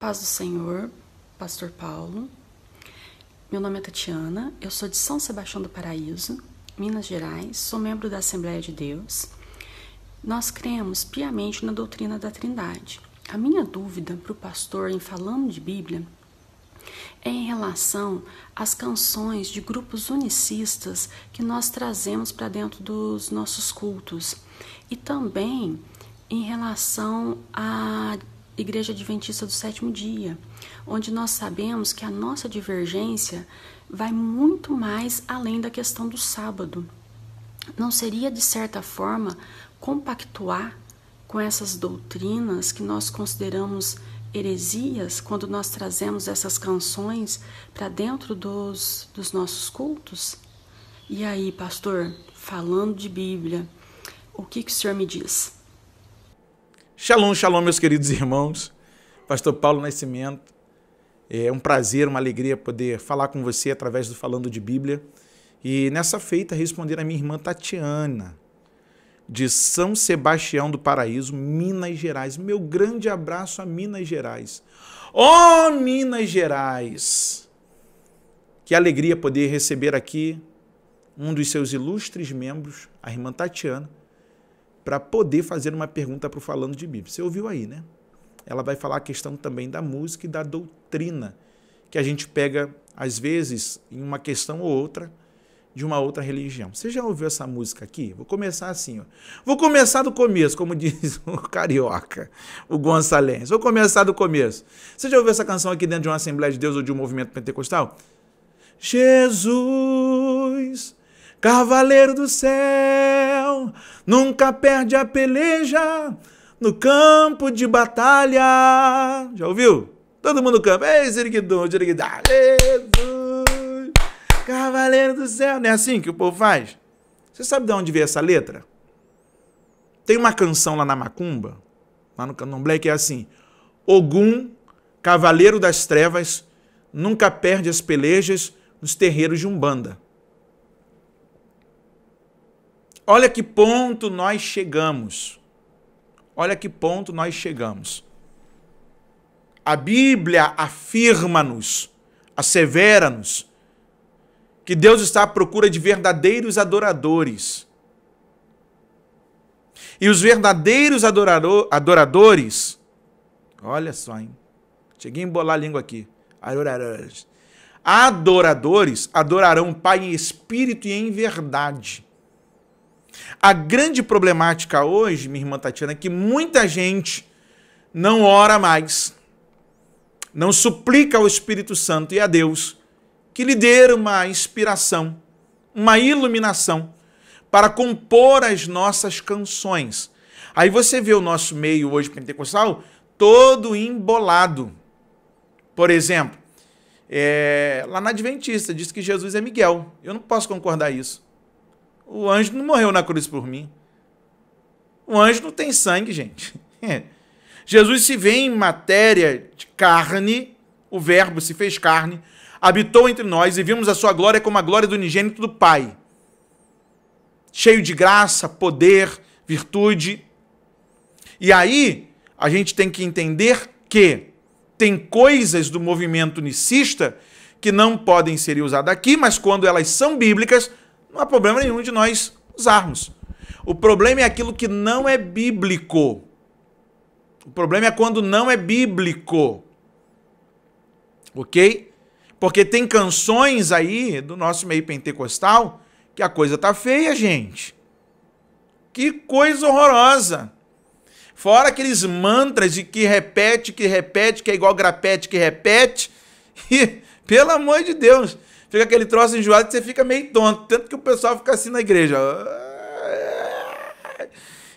Paz do Senhor, Pastor Paulo. Meu nome é Tatiana, eu sou de São Sebastião do Paraíso, Minas Gerais, sou membro da Assembleia de Deus. Nós cremos piamente na doutrina da Trindade. A minha dúvida para o pastor em falando de Bíblia é em relação às canções de grupos unicistas que nós trazemos para dentro dos nossos cultos e também em relação a Igreja Adventista do Sétimo Dia, onde nós sabemos que a nossa divergência vai muito mais além da questão do sábado. Não seria, de certa forma, compactuar com essas doutrinas que nós consideramos heresias quando nós trazemos essas canções para dentro dos, dos nossos cultos? E aí, pastor, falando de Bíblia, o que, que o senhor me diz? Shalom, shalom, meus queridos irmãos. Pastor Paulo Nascimento. É um prazer, uma alegria poder falar com você através do Falando de Bíblia. E nessa feita responder a minha irmã Tatiana, de São Sebastião do Paraíso, Minas Gerais. Meu grande abraço a Minas Gerais. Oh, Minas Gerais! Que alegria poder receber aqui um dos seus ilustres membros, a irmã Tatiana, para poder fazer uma pergunta para o Falando de Bíblia. Você ouviu aí, né? Ela vai falar a questão também da música e da doutrina, que a gente pega, às vezes, em uma questão ou outra, de uma outra religião. Você já ouviu essa música aqui? Vou começar assim, ó. Vou começar do começo, como diz o carioca, o Gonçalves. Vou começar do começo. Você já ouviu essa canção aqui dentro de uma Assembleia de Deus ou de um movimento pentecostal? Jesus, Cavaleiro do Céu nunca perde a peleja no campo de batalha. Já ouviu? Todo mundo canta. Ei, Ziriguidum, Ziriguidá, Jesus, Cavaleiro do Céu. Não é assim que o povo faz? Você sabe de onde veio essa letra? Tem uma canção lá na Macumba, lá no Candomblé, que é assim: Ogum, Cavaleiro das Trevas, nunca perde as pelejas nos terreiros de Umbanda. Olha que ponto nós chegamos. Olha que ponto nós chegamos. A Bíblia afirma-nos, assevera-nos, que Deus está à procura de verdadeiros adoradores. E os verdadeiros adorador, adoradores, olha só, hein? Cheguei a embolar a língua aqui. Adoradores. Adoradores adorarão o Pai em espírito e em verdade. A grande problemática hoje, minha irmã Tatiana, é que muita gente não ora mais, não suplica ao Espírito Santo e a Deus que lhe dê uma inspiração, uma iluminação para compor as nossas canções. Aí você vê o nosso meio hoje pentecostal todo embolado. Por exemplo, é, lá na Adventista diz que Jesus é Miguel. Eu não posso concordar isso. O anjo não morreu na cruz por mim. O anjo não tem sangue, gente. Jesus se vê em matéria de carne, o Verbo se fez carne, habitou entre nós e vimos a sua glória como a glória do unigênito do Pai. Cheio de graça, poder, virtude. E aí, a gente tem que entender que tem coisas do movimento nicista que não podem ser usadas aqui, mas quando elas são bíblicas, não há problema nenhum de nós usarmos. O problema é aquilo que não é bíblico. O problema é quando não é bíblico. Ok? Porque tem canções aí do nosso meio pentecostal que a coisa tá feia, gente. Que coisa horrorosa. Fora aqueles mantras de que repete, que repete, que é igual grapete, que repete. E, pelo amor de Deus, fica aquele troço enjoado que você fica meio tonto. Tanto que o pessoal fica assim na igreja.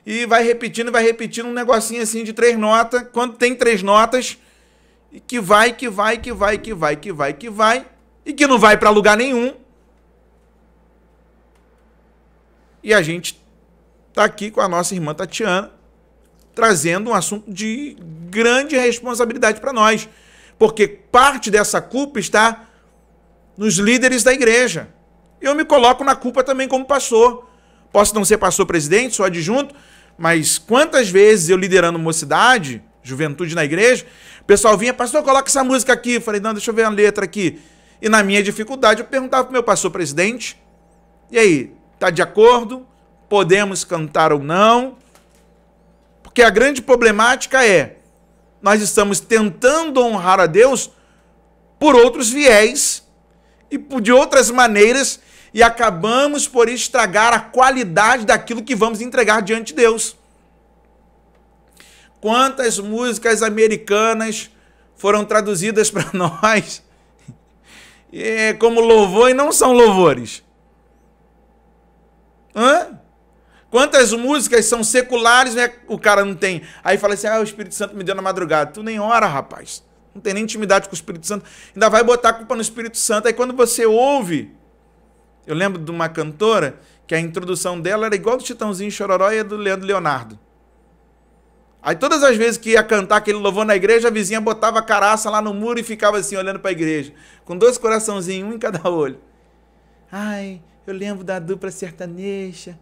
E vai repetindo, vai repetindo um negocinho assim de três notas. Quando tem três notas, e que vai, que vai, que vai, que vai, que vai, que vai, e que não vai para lugar nenhum. E a gente tá aqui com a nossa irmã Tatiana, trazendo um assunto de grande responsabilidade para nós, porque parte dessa culpa está nos líderes da igreja. Eu me coloco na culpa também como pastor. Posso não ser pastor presidente, sou adjunto, mas quantas vezes eu liderando mocidade, juventude na igreja, o pessoal vinha, pastor, coloca essa música aqui. Eu falei, não, deixa eu ver a letra aqui. E na minha dificuldade, eu perguntava o meu pastor presidente, e aí, tá de acordo? Podemos cantar ou não? Porque a grande problemática é, nós estamos tentando honrar a Deus por outros viés e de outras maneiras e acabamos por estragar a qualidade daquilo que vamos entregar diante de Deus. Quantas músicas americanas foram traduzidas para nós é, como louvor e não são louvores? Hã? Quantas músicas são seculares, né? O cara não tem. Aí fala assim: ah, o Espírito Santo me deu na madrugada. Tu nem ora, rapaz. Não tem nem intimidade com o Espírito Santo. Ainda vai botar a culpa no Espírito Santo. Aí quando você ouve. Eu lembro de uma cantora que a introdução dela era igual do Titãozinho Chororó e do Leandro Leonardo. Aí todas as vezes que ia cantar aquele louvor na igreja, a vizinha botava a caraça lá no muro e ficava assim olhando para a igreja, com dois coraçãozinhos, um em cada olho. Ai, eu lembro da dupla sertaneja,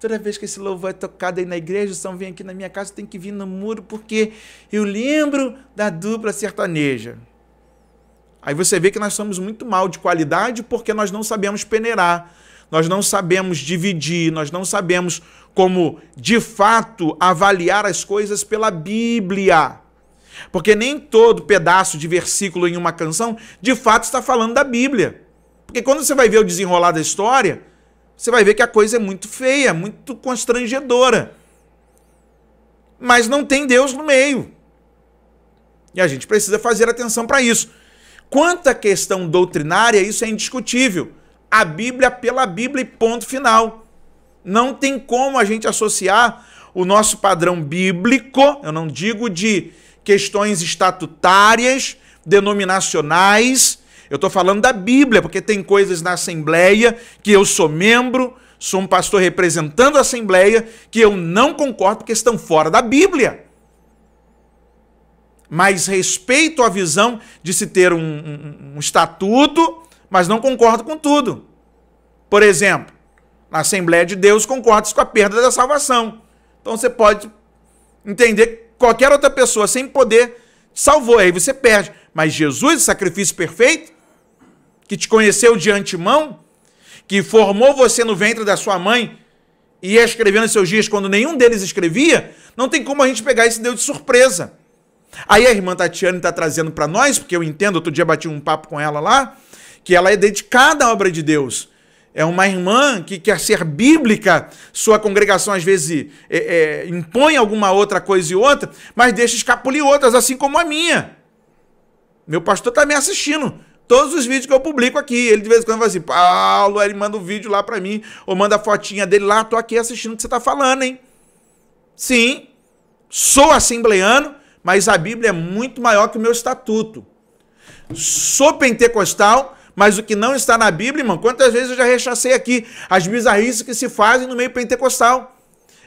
Toda vez que esse louvor é tocado aí na igreja, o som vem aqui na minha casa, tem que vir no muro, porque eu lembro da dupla sertaneja. Aí você vê que nós somos muito mal de qualidade porque nós não sabemos peneirar, nós não sabemos dividir, nós não sabemos como, de fato, avaliar as coisas pela Bíblia. Porque nem todo pedaço de versículo em uma canção, de fato, está falando da Bíblia. Porque quando você vai ver o desenrolar da história, você vai ver que a coisa é muito feia, muito constrangedora. Mas não tem Deus no meio. E a gente precisa fazer atenção para isso. Quanto à questão doutrinária, isso é indiscutível. A Bíblia é pela Bíblia e ponto final. Não tem como a gente associar o nosso padrão bíblico, eu não digo de questões estatutárias, denominacionais, eu estou falando da Bíblia, porque tem coisas na Assembleia que eu sou membro, sou um pastor representando a Assembleia, que eu não concordo porque estão fora da Bíblia. Mas respeito a visão de se ter um, um, um estatuto, mas não concordo com tudo. Por exemplo, na Assembleia de Deus concorda com a perda da salvação. Então você pode entender que qualquer outra pessoa sem poder salvou, aí você perde. Mas Jesus, sacrifício perfeito, que te conheceu de antemão, que formou você no ventre da sua mãe e ia escrevendo seus dias quando nenhum deles escrevia, não tem como a gente pegar esse Deus de surpresa. Aí a irmã Tatiane está trazendo para nós, porque eu entendo, outro dia bati um papo com ela lá, que ela é dedicada à obra de Deus. É uma irmã que quer ser bíblica, sua congregação às vezes é, é, impõe alguma outra coisa e outra, mas deixa escapulir outras, assim como a minha. Meu pastor está me assistindo todos os vídeos que eu publico aqui. Ele de vez em quando fala assim, Paulo, ele manda um vídeo lá para mim, ou manda a fotinha dele lá, tô aqui assistindo o que você tá falando, hein? Sim, sou assembleano, mas a Bíblia é muito maior que o meu estatuto. Sou pentecostal, mas o que não está na Bíblia, irmão, quantas vezes eu já rechacei aqui as bizarrices que se fazem no meio pentecostal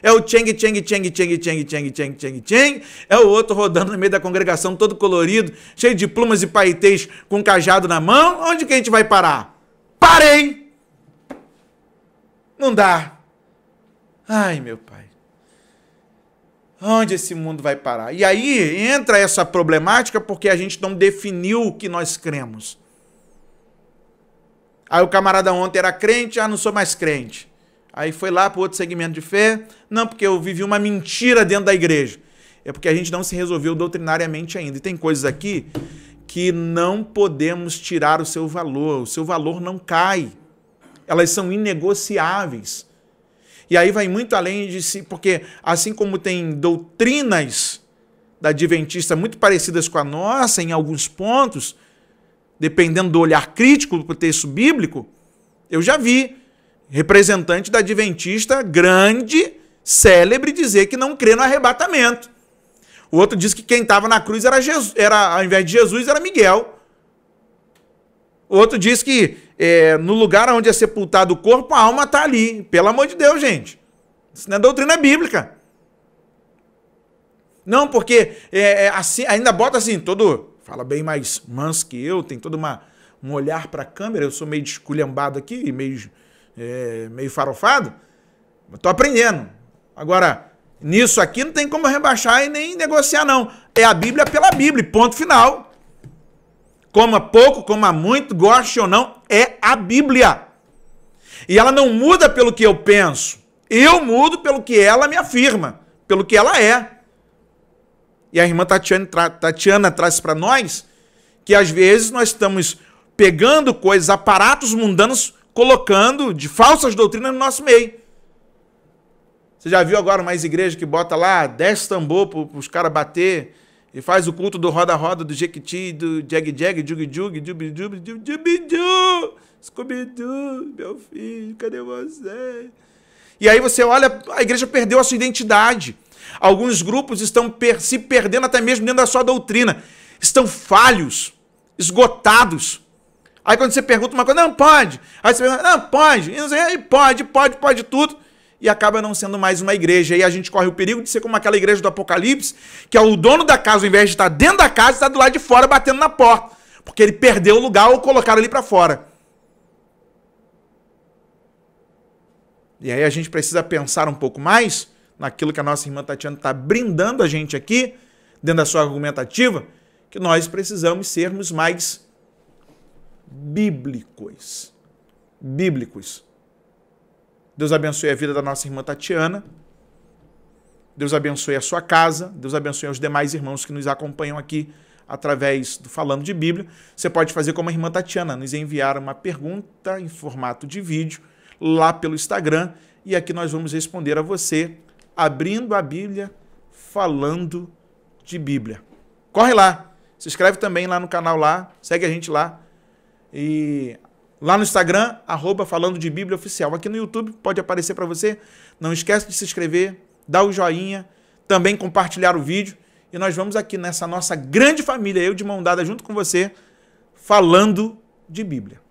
é o Cheng Cheng Cheng Cheng Cheng Cheng Cheng Cheng Cheng, é o outro rodando no meio da congregação todo colorido, cheio de plumas e paetês, com um cajado na mão, onde que a gente vai parar? Parei! Não dá. Ai, meu pai. Onde esse mundo vai parar? E aí entra essa problemática porque a gente não definiu o que nós cremos. Aí o camarada ontem era crente, ah, não sou mais crente aí foi lá para outro segmento de fé. Não, porque eu vivi uma mentira dentro da igreja. É porque a gente não se resolveu doutrinariamente ainda. E tem coisas aqui que não podemos tirar o seu valor. O seu valor não cai. Elas são inegociáveis. E aí vai muito além de si, porque assim como tem doutrinas da Adventista muito parecidas com a nossa em alguns pontos, dependendo do olhar crítico do texto bíblico, eu já vi representante da Adventista grande, célebre, dizer que não crê no arrebatamento. O outro diz que quem estava na cruz era Jesus, era, ao invés de Jesus, era Miguel. O outro diz que é, no lugar onde é sepultado o corpo, a alma está ali. Pelo amor de Deus, gente. Isso não é doutrina bíblica. Não, porque é, é, assim, ainda bota assim, todo. Fala bem mais manso que eu, tem todo uma, um olhar para a câmera. Eu sou meio desculhambado aqui, meio é, meio farofado, eu tô aprendendo. Agora, nisso aqui não tem como rebaixar e nem negociar, não. É a Bíblia pela Bíblia, ponto final. Coma pouco, coma muito, goste ou não, é a Bíblia. E ela não muda pelo que eu penso. Eu mudo pelo que ela me afirma, pelo que ela é. E a irmã Tatiana, Tatiana traz para nós que às vezes nós estamos pegando coisas, aparatos mundanos colocando de falsas doutrinas no nosso meio. Você já viu agora mais igreja que bota lá 10 tambor para os caras bater e faz o culto do roda-roda, do jequiti, do jag-jag, jug-jug, jubi-jubi-jubi-jubi-ju, Scooby-Doo, meu filho, cadê você? E aí você olha, a igreja perdeu a sua identidade. Alguns grupos estão se perdendo até mesmo dentro da sua doutrina. Estão falhos, esgotados Aí quando você pergunta uma coisa, não, pode. Aí você pergunta, não, pode. E não sei, pode, pode, pode tudo. E acaba não sendo mais uma igreja. E a gente corre o perigo de ser como aquela igreja do Apocalipse, que é o dono da casa, ao invés de estar dentro da casa, está do lado de fora batendo na porta. Porque ele perdeu o lugar ou colocaram ele para fora. E aí a gente precisa pensar um pouco mais naquilo que a nossa irmã Tatiana está brindando a gente aqui, dentro da sua argumentativa, que nós precisamos sermos mais bíblicos. Bíblicos. Deus abençoe a vida da nossa irmã Tatiana. Deus abençoe a sua casa. Deus abençoe os demais irmãos que nos acompanham aqui através do Falando de Bíblia. Você pode fazer como a irmã Tatiana, nos enviar uma pergunta em formato de vídeo lá pelo Instagram e aqui nós vamos responder a você abrindo a Bíblia, falando de Bíblia. Corre lá, se inscreve também lá no canal lá, segue a gente lá e lá no Instagram, arroba falando de Bíblia Oficial. Aqui no YouTube pode aparecer para você. Não esquece de se inscrever, dar o joinha, também compartilhar o vídeo. E nós vamos aqui nessa nossa grande família, eu de mão dada junto com você, falando de Bíblia.